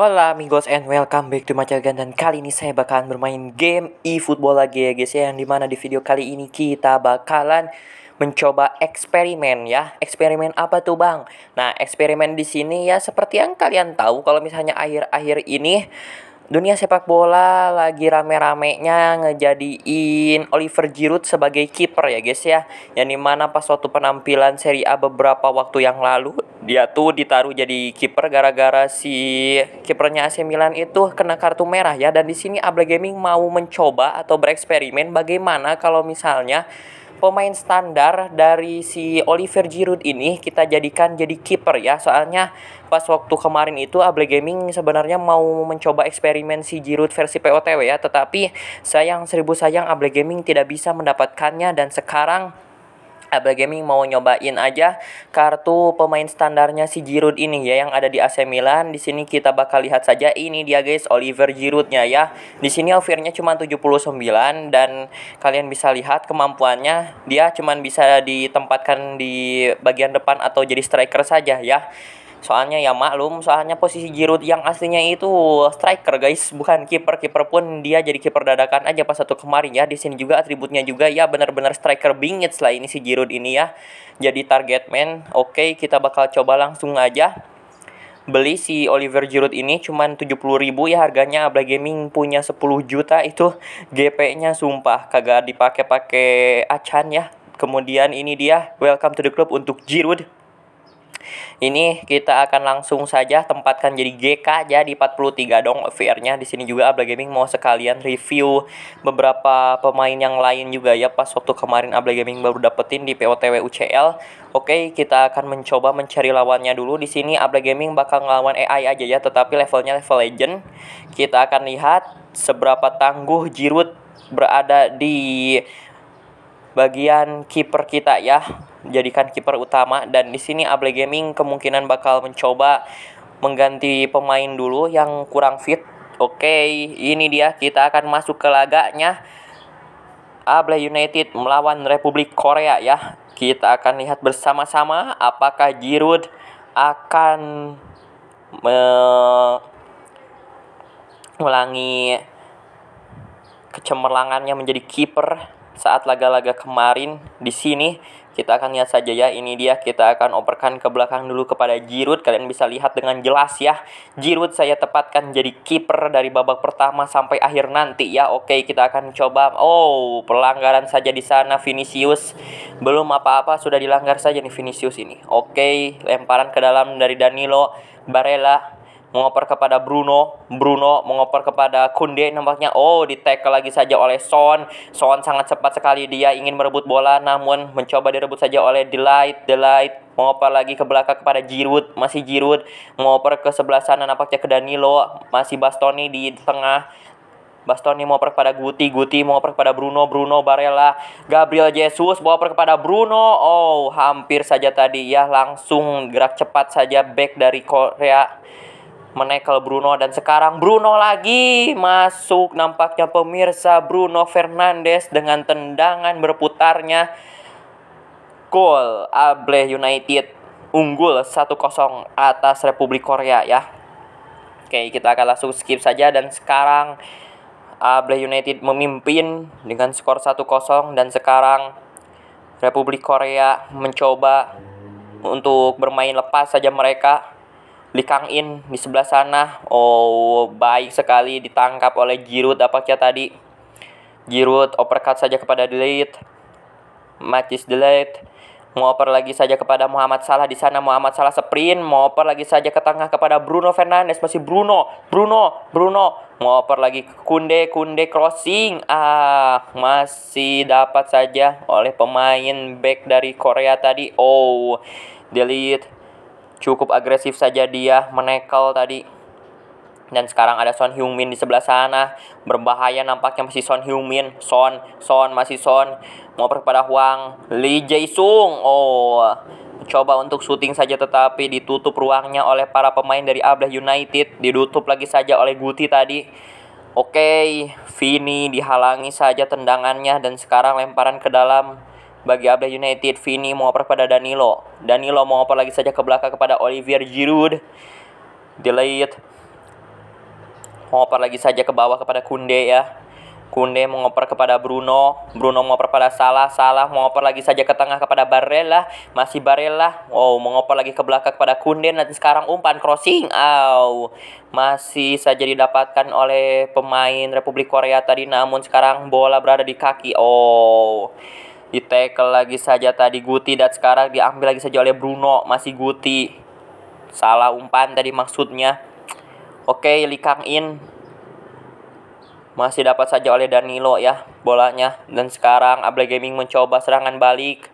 Hola amigos and welcome back to my channel dan kali ini saya bakalan bermain game e eFootball lagi ya guys ya yang dimana di video kali ini kita bakalan mencoba eksperimen ya eksperimen apa tuh bang nah eksperimen di sini ya seperti yang kalian tahu kalau misalnya akhir-akhir ini dunia sepak bola lagi rame-ramenya ngejadiin Oliver Giroud sebagai kiper ya guys ya. Yang dimana pas waktu penampilan Serie A beberapa waktu yang lalu dia tuh ditaruh jadi kiper gara-gara si kipernya AC Milan itu kena kartu merah ya. Dan di sini Able Gaming mau mencoba atau bereksperimen bagaimana kalau misalnya pemain standar dari si Oliver Giroud ini kita jadikan jadi kiper ya. Soalnya pas waktu kemarin itu Able Gaming sebenarnya mau mencoba eksperimen si Giroud versi POTW ya, tetapi sayang seribu sayang Able Gaming tidak bisa mendapatkannya dan sekarang Abel Gaming mau nyobain aja kartu pemain standarnya si Giroud ini ya yang ada di AC Milan. Di sini kita bakal lihat saja ini dia guys Oliver Giroudnya ya. Di sini overnya cuma 79 dan kalian bisa lihat kemampuannya dia cuma bisa ditempatkan di bagian depan atau jadi striker saja ya. Soalnya ya maklum, soalnya posisi Giroud yang aslinya itu striker guys, bukan kiper. Kiper pun dia jadi kiper dadakan aja pas satu kemarin ya. Di sini juga atributnya juga ya benar-benar striker bingit lah ini si Giroud ini ya. Jadi target man. Oke, kita bakal coba langsung aja beli si Oliver Giroud ini cuman 70.000 ya harganya Abla Gaming punya 10 juta itu GP-nya sumpah kagak dipakai-pakai acan ya. Kemudian ini dia welcome to the club untuk Giroud ini kita akan langsung saja tempatkan jadi GK aja di 43 dong VR-nya. Di sini juga Abla Gaming mau sekalian review beberapa pemain yang lain juga ya pas waktu kemarin Abla Gaming baru dapetin di POTW UCL. Oke, kita akan mencoba mencari lawannya dulu. Di sini Abla Gaming bakal ngelawan AI aja ya, tetapi levelnya level legend. Kita akan lihat seberapa tangguh Giroud berada di bagian kiper kita ya jadikan kiper utama dan di sini Able Gaming kemungkinan bakal mencoba mengganti pemain dulu yang kurang fit. Oke, ini dia kita akan masuk ke laganya. Able United melawan Republik Korea ya. Kita akan lihat bersama-sama apakah Giroud akan me melangi kecemerlangannya menjadi kiper saat laga-laga kemarin di sini kita akan lihat saja ya ini dia kita akan operkan ke belakang dulu kepada Giroud kalian bisa lihat dengan jelas ya Giroud saya tepatkan jadi kiper dari babak pertama sampai akhir nanti ya oke kita akan coba oh pelanggaran saja di sana Vinicius belum apa-apa sudah dilanggar saja nih Vinicius ini oke lemparan ke dalam dari Danilo Barella mengoper kepada Bruno, Bruno mengoper kepada Kunde nampaknya oh di tackle lagi saja oleh Son. Son sangat cepat sekali dia ingin merebut bola namun mencoba direbut saja oleh Delight, Delight mengoper lagi ke belakang kepada Giroud, masih Giroud mengoper ke sebelah sana nampaknya ke Danilo, masih Bastoni di tengah Bastoni mau oper kepada Guti, Guti mau oper kepada Bruno, Bruno Barella, Gabriel Jesus mau oper kepada Bruno. Oh, hampir saja tadi ya langsung gerak cepat saja back dari Korea menekel Bruno dan sekarang Bruno lagi masuk nampaknya pemirsa Bruno Fernandes dengan tendangan berputarnya gol Able United unggul 1-0 atas Republik Korea ya. Oke, kita akan langsung skip saja dan sekarang Able United memimpin dengan skor 1-0 dan sekarang Republik Korea mencoba untuk bermain lepas saja mereka li Kang In di sebelah sana. Oh, baik sekali ditangkap oleh Giroud apakah tadi. Giroud overcut saja kepada Delete. Matis Delete oper lagi saja kepada Muhammad Salah di sana Muhammad Salah sprint mau oper lagi saja ke tengah kepada Bruno Fernandes masih Bruno Bruno Bruno mau oper lagi ke Kunde Kunde crossing ah masih dapat saja oleh pemain back dari Korea tadi oh delete Cukup agresif saja dia menekel tadi. Dan sekarang ada Son Heung-min di sebelah sana. Berbahaya nampaknya masih Son Heung-min. Son, Son, masih Son. Mau kepada Huang. Lee Jae-sung. Oh, coba untuk syuting saja tetapi ditutup ruangnya oleh para pemain dari Abdah United. Ditutup lagi saja oleh Guti tadi. Oke, okay, Vini dihalangi saja tendangannya dan sekarang lemparan ke dalam bagi Abla United, Vini mau oper pada Danilo. Danilo mau oper lagi saja ke belakang kepada Olivier Giroud. Delayed. Mau oper lagi saja ke bawah kepada Kunde ya. Kunde mau oper kepada Bruno. Bruno mau oper pada Salah. Salah mau oper lagi saja ke tengah kepada Barella. Masih Barella. mau oper lagi ke belakang kepada Kunde. Nanti sekarang umpan crossing. Aw. Masih saja didapatkan oleh pemain Republik Korea tadi. Namun sekarang bola berada di kaki. Oh Ditekel lagi saja tadi Guti dan sekarang diambil lagi saja oleh Bruno. Masih Guti. Salah umpan tadi maksudnya. Oke, okay, likang In masih dapat saja oleh Danilo ya bolanya dan sekarang Able Gaming mencoba serangan balik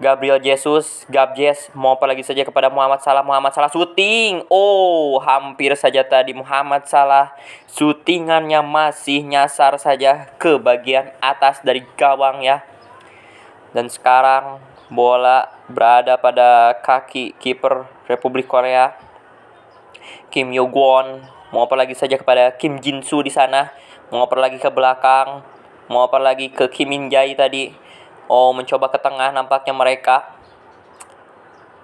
Gabriel Jesus Gabjes mau apa lagi saja kepada Muhammad Salah Muhammad Salah syuting oh hampir saja tadi Muhammad Salah syutingannya masih nyasar saja ke bagian atas dari gawang ya dan sekarang bola berada pada kaki kiper Republik Korea Kim Yo mau mengoper lagi saja kepada Kim Jin Soo di sana mengoper lagi ke belakang mengoper lagi ke Kim In Jae tadi oh mencoba ke tengah nampaknya mereka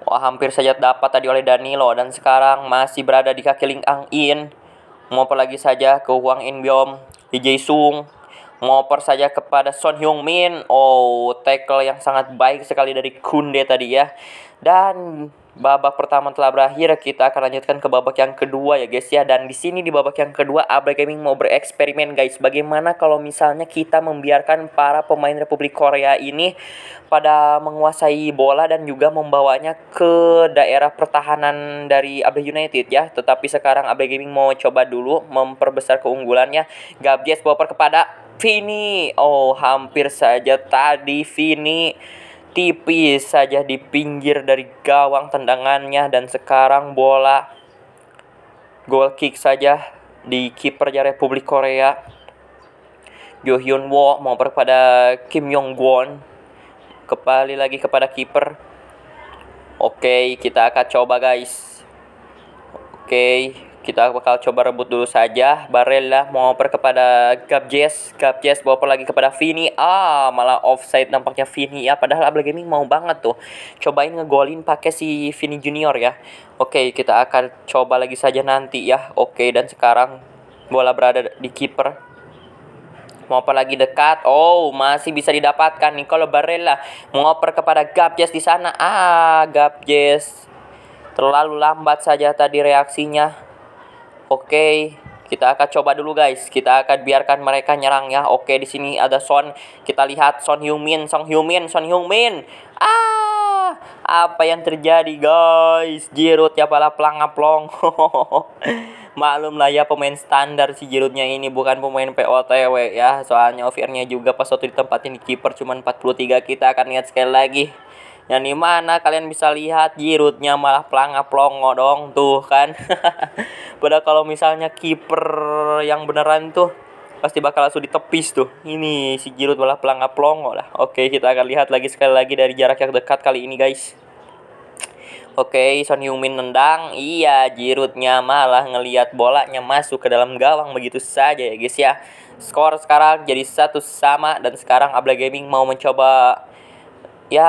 Wah hampir saja dapat tadi oleh Danilo dan sekarang masih berada di kaki Ling Ang In. Mengoper lagi saja ke Huang In Byom Lee Jae Sung, Ngoper saja kepada Son Hyung Min. Oh, tackle yang sangat baik sekali dari Kunde tadi ya. Dan babak pertama telah berakhir, kita akan lanjutkan ke babak yang kedua ya guys ya. Dan di sini di babak yang kedua Abra Gaming mau bereksperimen guys. Bagaimana kalau misalnya kita membiarkan para pemain Republik Korea ini pada menguasai bola dan juga membawanya ke daerah pertahanan dari Abra United ya. Tetapi sekarang Abra Gaming mau coba dulu memperbesar keunggulannya. Gabjes bawa kepada Vini. Oh, hampir saja tadi Vini tipis saja di pinggir dari gawang tendangannya dan sekarang bola goal kick saja di kipernya Republik Korea. Jo Hyun Wo mau kepada Kim Yong Gwon. Kembali lagi kepada kiper. Oke, kita akan coba guys. Oke. Okay kita bakal coba rebut dulu saja Barella mau oper kepada Gabjes Gabjes bawa lagi kepada Vini ah malah offside nampaknya Vini ya padahal Abel Gaming mau banget tuh cobain ngegolin pakai si Vini Junior ya oke kita akan coba lagi saja nanti ya oke dan sekarang bola berada di kiper mau apa lagi dekat. Oh, masih bisa didapatkan nih kalau Barella oper kepada Gabjes di sana. Ah, Gabjes terlalu lambat saja tadi reaksinya. Oke, kita akan coba dulu guys. Kita akan biarkan mereka nyerang ya. Oke, di sini ada Son. Kita lihat Son Hyunmin Son Hyunmin Son Hyunmin Ah, apa yang terjadi guys? Jirut ya pala pelang-aplong. Maklum lah ya pemain standar si jirutnya ini bukan pemain POTW ya. Soalnya overnya juga pas waktu ditempatin di kiper cuman 43 kita akan lihat sekali lagi yang dimana kalian bisa lihat jirutnya malah pelangap plongo dong tuh kan padahal kalau misalnya kiper yang beneran tuh pasti bakal langsung ditepis tuh ini si jirut malah pelangap plongo lah oke kita akan lihat lagi sekali lagi dari jarak yang dekat kali ini guys Oke, Son Heung-min nendang. Iya, Jirutnya malah ngeliat bolanya masuk ke dalam gawang begitu saja ya guys ya. Skor sekarang jadi satu sama dan sekarang Abla Gaming mau mencoba ya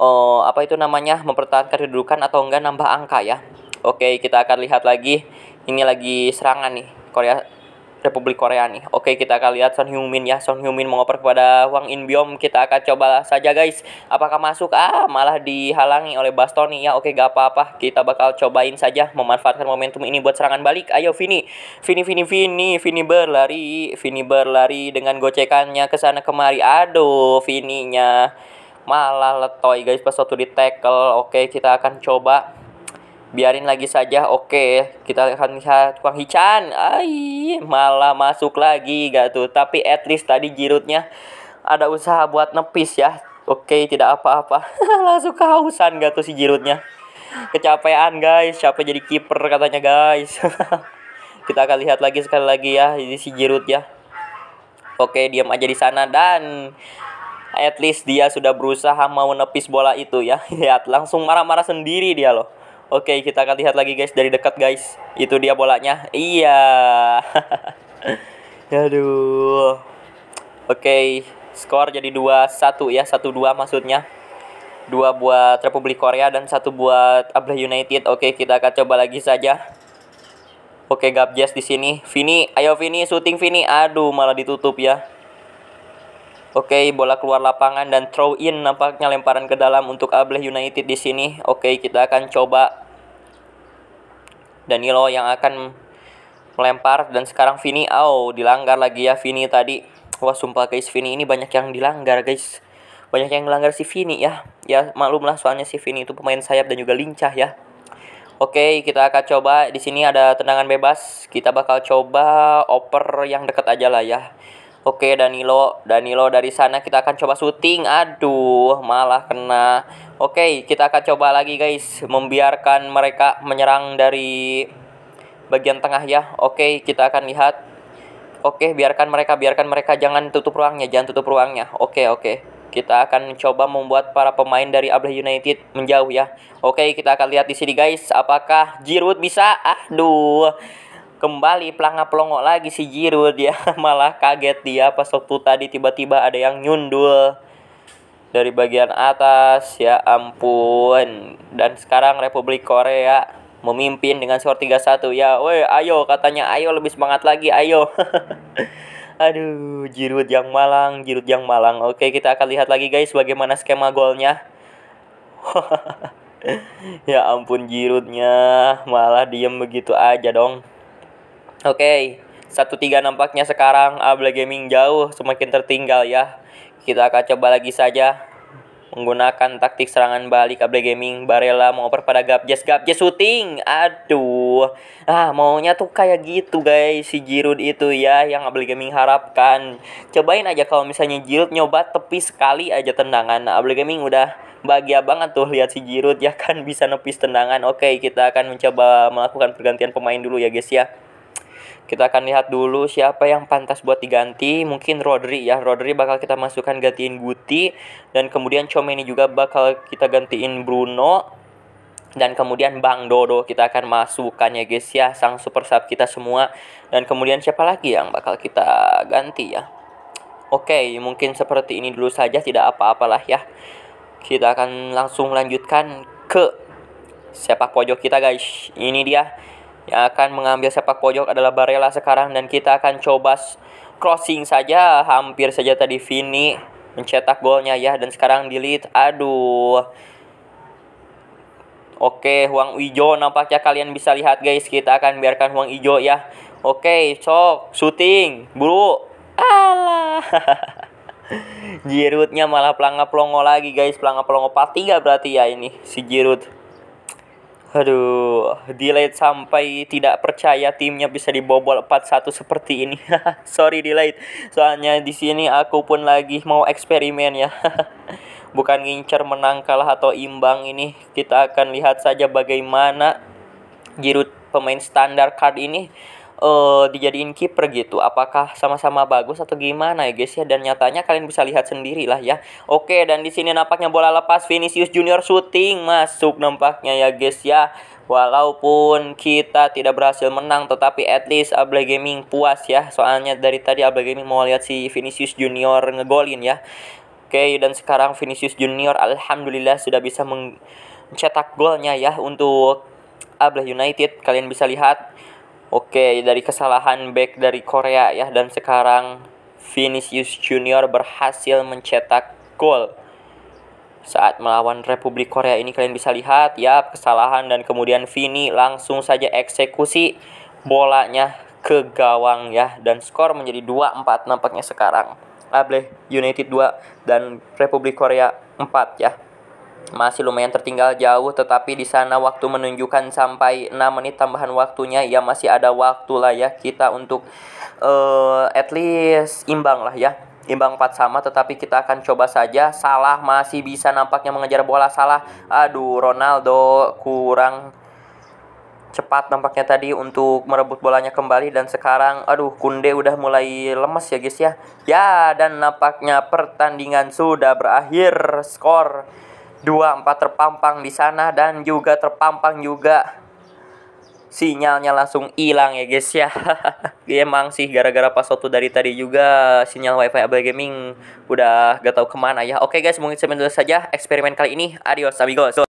uh, apa itu namanya mempertahankan kedudukan atau enggak nambah angka ya. Oke, kita akan lihat lagi ini lagi serangan nih Korea Republik Korea nih. Oke, kita akan lihat Son Heung-min ya. Son Heung-min mengoper kepada Wang In-byom. Kita akan coba saja guys. Apakah masuk? Ah, malah dihalangi oleh Bastoni ya. Oke, gak apa-apa. Kita bakal cobain saja memanfaatkan momentum ini buat serangan balik. Ayo Vini. Vini Vini Vini Vini berlari. Vini berlari dengan gocekannya ke sana kemari. Aduh, Vininya malah letoy guys pas waktu di tackle oke kita akan coba biarin lagi saja oke kita akan lihat Kwang Hichan ay malah masuk lagi gak tuh tapi at least tadi jirutnya ada usaha buat nepis ya oke tidak apa-apa langsung kehausan gak tuh si jirutnya kecapean guys capek jadi kiper katanya guys kita akan lihat lagi sekali lagi ya ini si jirut ya oke diam aja di sana dan at least dia sudah berusaha mau nepis bola itu ya lihat langsung marah-marah sendiri dia loh oke kita akan lihat lagi guys dari dekat guys itu dia bolanya iya aduh oke skor jadi 2-1 ya satu dua maksudnya dua buat Republik Korea dan satu buat Abla United. Oke, kita akan coba lagi saja. Oke, Gabjes di sini. Vini, ayo Vini, syuting Vini. Aduh, malah ditutup ya. Oke, okay, bola keluar lapangan dan throw in nampaknya lemparan ke dalam untuk Ableh United di sini. Oke, okay, kita akan coba Danilo yang akan melempar dan sekarang Vini au oh, dilanggar lagi ya Vini tadi. Wah, sumpah guys, Vini ini banyak yang dilanggar, guys. Banyak yang melanggar si Vini ya. Ya, maklumlah soalnya si Vini itu pemain sayap dan juga lincah ya. Oke, okay, kita akan coba di sini ada tendangan bebas. Kita bakal coba oper yang dekat aja lah ya. Oke Danilo, Danilo dari sana kita akan coba syuting. Aduh, malah kena. Oke, kita akan coba lagi guys, membiarkan mereka menyerang dari bagian tengah ya. Oke, kita akan lihat. Oke, biarkan mereka, biarkan mereka jangan tutup ruangnya, jangan tutup ruangnya. Oke, oke kita akan coba membuat para pemain dari Abdullah United menjauh ya. Oke, kita akan lihat di sini guys, apakah Giroud bisa? Aduh kembali pelanga pelongo lagi si Jiru dia malah kaget dia pas waktu tadi tiba-tiba ada yang nyundul dari bagian atas ya ampun dan sekarang Republik Korea memimpin dengan skor 3-1 ya woi ayo katanya ayo lebih semangat lagi ayo aduh Jirut yang malang Jirut yang malang oke kita akan lihat lagi guys bagaimana skema golnya ya ampun Jirutnya malah diem begitu aja dong Oke, satu tiga nampaknya sekarang Able ah, Gaming jauh semakin tertinggal ya. Kita akan coba lagi saja menggunakan taktik serangan balik Able Gaming. Barella mau oper pada Gabjes, Gabjes shooting. Aduh. Ah, maunya tuh kayak gitu guys si Jirud itu ya yang Able Gaming harapkan. Cobain aja kalau misalnya Jirud nyoba tepi sekali aja tendangan. Able ah, Gaming udah bahagia banget tuh lihat si Jirud ya kan bisa nepis tendangan. Oke, kita akan mencoba melakukan pergantian pemain dulu ya guys ya. Kita akan lihat dulu siapa yang pantas buat diganti. Mungkin Rodri ya. Rodri bakal kita masukkan gantiin Guti. Dan kemudian Chomeni juga bakal kita gantiin Bruno. Dan kemudian Bang Dodo kita akan masukkannya guys ya. Sang super sub kita semua. Dan kemudian siapa lagi yang bakal kita ganti ya. Oke mungkin seperti ini dulu saja. Tidak apa-apalah ya. Kita akan langsung lanjutkan ke siapa pojok kita guys. Ini dia yang akan mengambil sepak pojok adalah Barella sekarang dan kita akan coba crossing saja hampir saja tadi Vini mencetak golnya ya dan sekarang delete aduh Oke, Huang Ijo nampaknya kalian bisa lihat guys, kita akan biarkan Huang Ijo ya. Oke, sok syuting, buru. Alah. Jirutnya malah pelanga pelongo lagi guys, pelanga pelongo part 3 berarti ya ini si Jirut. Aduh, delay sampai tidak percaya timnya bisa dibobol 4-1 seperti ini. Sorry delay Soalnya di sini aku pun lagi mau eksperimen ya. Bukan ngincer menang kalah atau imbang ini. Kita akan lihat saja bagaimana Giroud pemain standar card ini uh, dijadiin kiper gitu apakah sama-sama bagus atau gimana ya guys ya dan nyatanya kalian bisa lihat sendiri lah ya oke dan di sini nampaknya bola lepas Vinicius Junior shooting masuk nampaknya ya guys ya Walaupun kita tidak berhasil menang tetapi at least Able Gaming puas ya Soalnya dari tadi Able Gaming mau lihat si Vinicius Junior ngegolin ya Oke dan sekarang Vinicius Junior Alhamdulillah sudah bisa mencetak golnya ya untuk Able United Kalian bisa lihat Oke, dari kesalahan back dari Korea ya dan sekarang Vinicius Junior berhasil mencetak gol saat melawan Republik Korea ini kalian bisa lihat ya kesalahan dan kemudian Vini langsung saja eksekusi bolanya ke gawang ya dan skor menjadi 2-4 nampaknya sekarang. Ableh United 2 dan Republik Korea 4 ya masih lumayan tertinggal jauh tetapi di sana waktu menunjukkan sampai 6 menit tambahan waktunya ya masih ada waktu lah ya kita untuk uh, at least imbang lah ya imbang 4 sama tetapi kita akan coba saja salah masih bisa nampaknya mengejar bola salah aduh Ronaldo kurang cepat nampaknya tadi untuk merebut bolanya kembali dan sekarang aduh Kunde udah mulai lemes ya guys ya ya dan nampaknya pertandingan sudah berakhir skor dua empat terpampang di sana dan juga terpampang juga sinyalnya langsung hilang ya guys ya iya, emang sih gara-gara pas waktu dari tadi juga sinyal wifi abel gaming udah gak tau kemana ya oke guys mungkin sebentar saja eksperimen kali ini adios amigos